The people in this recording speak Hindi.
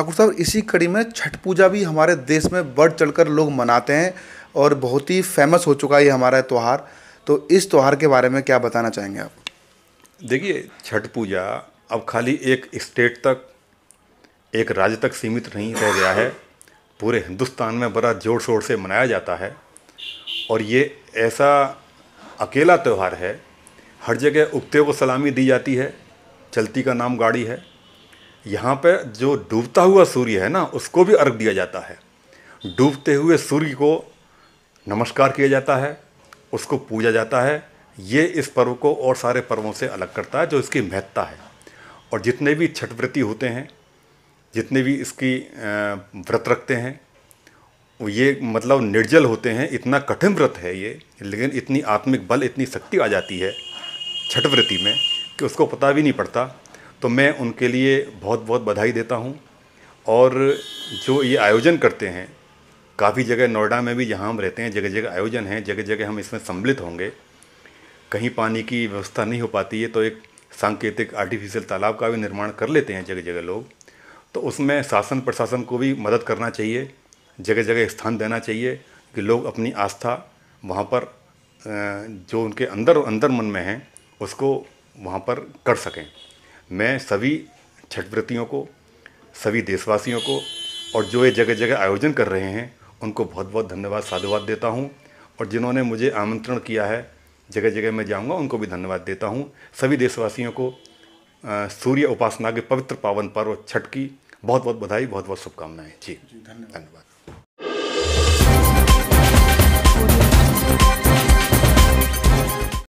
ठाकुर साहब इसी कड़ी में छठ पूजा भी हमारे देश में बढ़ चढ़कर लोग मनाते हैं और बहुत ही फेमस हो चुका है ये हमारा त्यौहार तो इस त्यौहार के बारे में क्या बताना चाहेंगे आप देखिए छठ पूजा अब खाली एक स्टेट तक एक राज्य तक सीमित नहीं रह गया है पूरे हिंदुस्तान में बड़ा जोर शोर से मनाया जाता है और ये ऐसा अकेला त्यौहार है हर जगह उगते को सलामी दी जाती है चलती का नाम गाड़ी है यहाँ पर जो डूबता हुआ सूर्य है ना उसको भी अर्घ दिया जाता है डूबते हुए सूर्य को नमस्कार किया जाता है उसको पूजा जाता है ये इस पर्व को और सारे पर्वों से अलग करता है जो इसकी महत्ता है और जितने भी व्रती होते हैं जितने भी इसकी व्रत रखते हैं ये मतलब निर्जल होते हैं इतना कठिन व्रत है ये लेकिन इतनी आत्मिक बल इतनी शक्ति आ जाती है व्रती में कि उसको पता भी नहीं पड़ता तो मैं उनके लिए बहुत बहुत बधाई देता हूँ और जो ये आयोजन करते हैं काफ़ी जगह नोएडा में भी जहाँ हम रहते हैं जगह जगह आयोजन हैं जगह जगह हम इसमें सम्मिलित होंगे कहीं पानी की व्यवस्था नहीं हो पाती है तो एक सांकेतिक आर्टिफिशियल तालाब का भी निर्माण कर लेते हैं जगह जगह लोग तो उसमें शासन प्रशासन को भी मदद करना चाहिए जगह जगह स्थान देना चाहिए कि लोग अपनी आस्था वहाँ पर जो उनके अंदर अंदर मन में है उसको वहाँ पर कर सकें मैं सभी छठ व्रतियों को सभी देशवासियों को और जो ये जगह जगह आयोजन कर रहे हैं उनको बहुत बहुत धन्यवाद साधुवाद देता हूँ और जिन्होंने मुझे आमंत्रण किया है जगह जगह मैं जाऊँगा उनको भी धन्यवाद देता हूँ सभी देशवासियों को सूर्य उपासना के पवित्र पावन पर्व छठ की बहुत बहुत बधाई बहुत बहुत शुभकामनाएं जी धन्यवाद